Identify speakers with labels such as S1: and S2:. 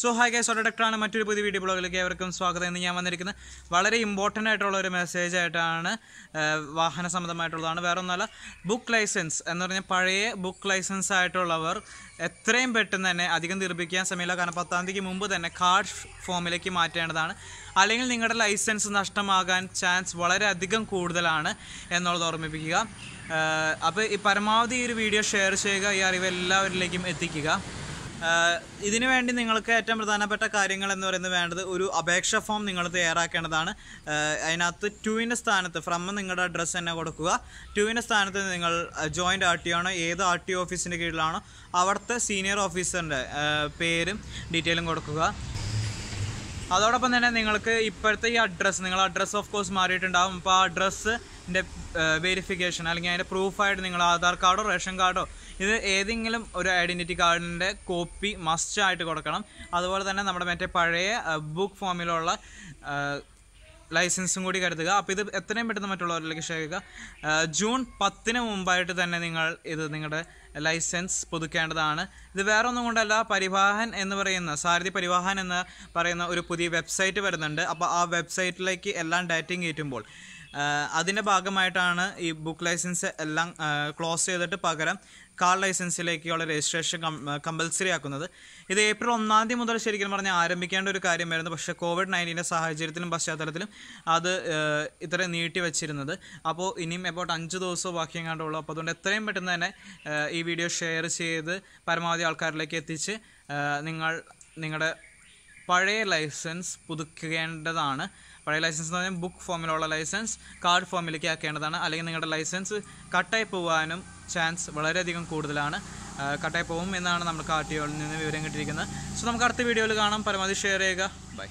S1: so hi guys ഒരടക്ടാണ് മറ്റൊരു പുതിയ video ബ്ലോഗിലേക്ക് ഏവർക്കും സ്വാഗതം എന്ന് ഞാൻ വന്നിരിക്കുന്നത് വളരെ ഇമ്പോർട്ടൻ്റ് ആയിട്ടുള്ള ഒരു മെസ്സേജ് ആയിട്ടാണ് വാഹന സംബന്ധമായിട്ടുള്ളതാണ് വേറെ ഒന്നല്ല ബുക്ക് ലൈസൻസ് എന്ന് പറഞ്ഞാൽ പഴയ ബുക്ക് ലൈസൻസ് ആയിട്ടുള്ളവർ എത്രയും പെട്ടെന്ന് തന്നെ അധികം നിർമ്മിക്കാൻ സമയമില്ല കാരണം പത്താം തീയതിക്ക് മുമ്പ് തന്നെ കാർഡ് ഫോമിലേക്ക് മാറ്റേണ്ടതാണ് അല്ലെങ്കിൽ നിങ്ങളുടെ ലൈസൻസ് നഷ്ടമാകാൻ ചാൻസ് വളരെയധികം കൂടുതലാണ് എന്നുള്ളത് ഓർമ്മിപ്പിക്കുക അപ്പോൾ ഈ പരമാവധി ഈ ഒരു വീഡിയോ ഷെയർ ചെയ്യുക ഈ അറിവ് എല്ലാവരിലേക്കും എത്തിക്കുക ഇതിനു വേണ്ടി നിങ്ങൾക്ക് ഏറ്റവും പ്രധാനപ്പെട്ട കാര്യങ്ങൾ എന്ന് പറയുന്നത് വേണ്ടത് ഒരു അപേക്ഷ ഫോം നിങ്ങൾ തയ്യാറാക്കേണ്ടതാണ് അതിനകത്ത് ടുവിൻ്റെ സ്ഥാനത്ത് ഫ്രം നിങ്ങളുടെ അഡ്രസ്സ് തന്നെ കൊടുക്കുക ടുവിൻ്റെ സ്ഥാനത്ത് നിങ്ങൾ ജോയിൻ്റ് ആർ ടി ആണോ ഏത് ആർ ടി ഓഫീസിൻ്റെ കീഴിലാണോ അവിടുത്തെ സീനിയർ ഓഫീസറിൻ്റെ പേരും ഡീറ്റെയിലും കൊടുക്കുക അതോടൊപ്പം തന്നെ നിങ്ങൾക്ക് ഇപ്പോഴത്തെ ഈ അഡ്രസ്സ് നിങ്ങൾ അഡ്രസ്സ് ഓഫ് കോഴ്സ് മാറിയിട്ടുണ്ടാകും അപ്പോൾ ആ അഡ്രസ്സിൻ്റെ വെരിഫിക്കേഷൻ അല്ലെങ്കിൽ അതിൻ്റെ പ്രൂഫായിട്ട് നിങ്ങൾ ആധാർ കാർഡോ റേഷൻ കാർഡോ ഇത് ഏതെങ്കിലും ഒരു ഐഡൻറ്റിറ്റി കാർഡിൻ്റെ കോപ്പി മസ്റ്റ് ആയിട്ട് കൊടുക്കണം അതുപോലെ തന്നെ നമ്മുടെ മറ്റേ പഴയ ബുക്ക് ഫോമിലുള്ള ലൈസൻസും കൂടി കരുതുക അപ്പോൾ ഇത് എത്രയും പെട്ടെന്ന് മറ്റുള്ളവരിലേക്ക് ഷെയർ ചെയ്യുക ജൂൺ പത്തിന് മുമ്പായിട്ട് തന്നെ നിങ്ങൾ ഇത് നിങ്ങളുടെ ലൈസൻസ് പുതുക്കേണ്ടതാണ് ഇത് വേറെ ഒന്നും കൊണ്ടല്ല പരിവാഹൻ എന്ന് പറയുന്ന സാരഥി പരിവാഹൻ എന്ന് പറയുന്ന ഒരു പുതിയ വെബ്സൈറ്റ് വരുന്നുണ്ട് അപ്പോൾ ആ വെബ്സൈറ്റിലേക്ക് എല്ലാം ഡാറ്റയും കയറ്റുമ്പോൾ അതിൻ്റെ ഭാഗമായിട്ടാണ് ഈ ബുക്ക് ലൈസൻസ് എല്ലാം ക്ലോസ് ചെയ്തിട്ട് പകരം കാർ ലൈസൻസിലേക്കുള്ള രജിസ്ട്രേഷൻ കമ്പൽസറി ആക്കുന്നത് ഇത് ഏപ്രിൽ ഒന്നാം തീയതി മുതൽ ശരിക്കും പറഞ്ഞാൽ ആരംഭിക്കേണ്ട ഒരു കാര്യമായിരുന്നു പക്ഷേ കോവിഡ് നയൻറ്റീൻ്റെ സാഹചര്യത്തിലും പശ്ചാത്തലത്തിലും അത് ഇത്രയും നീട്ടി വെച്ചിരുന്നത് അപ്പോൾ ഇനിയും എബൌട്ട് അഞ്ച് ദിവസമോ ബാക്കിയെങ്ങാണ്ടുള്ളൂ അപ്പോൾ അതുകൊണ്ട് എത്രയും പെട്ടെന്ന് തന്നെ ഈ വീഡിയോ ഷെയർ ചെയ്ത് പരമാവധി ആൾക്കാരിലേക്ക് എത്തിച്ച് നിങ്ങൾ നിങ്ങളുടെ പഴയ ലൈസൻസ് പുതുക്കേണ്ടതാണ് പഴയ ലൈസൻസ് എന്ന് പറഞ്ഞാൽ ബുക്ക് ഫോമിലുള്ള ലൈസൻസ് കാർഡ് ഫോമിലേക്ക് ആക്കേണ്ടതാണ് അല്ലെങ്കിൽ നിങ്ങളുടെ ലൈസൻസ് കട്ടായി പോകാനും ചാൻസ് വളരെയധികം കൂടുതലാണ് കട്ടായി പോകും എന്നാണ് നമ്മൾ ആർ നിന്ന് വിവരം കിട്ടിയിരിക്കുന്നത് സോ നമുക്ക് അടുത്ത വീഡിയോയിൽ കാണാം പരമാവധി ഷെയർ ചെയ്യുക ബൈ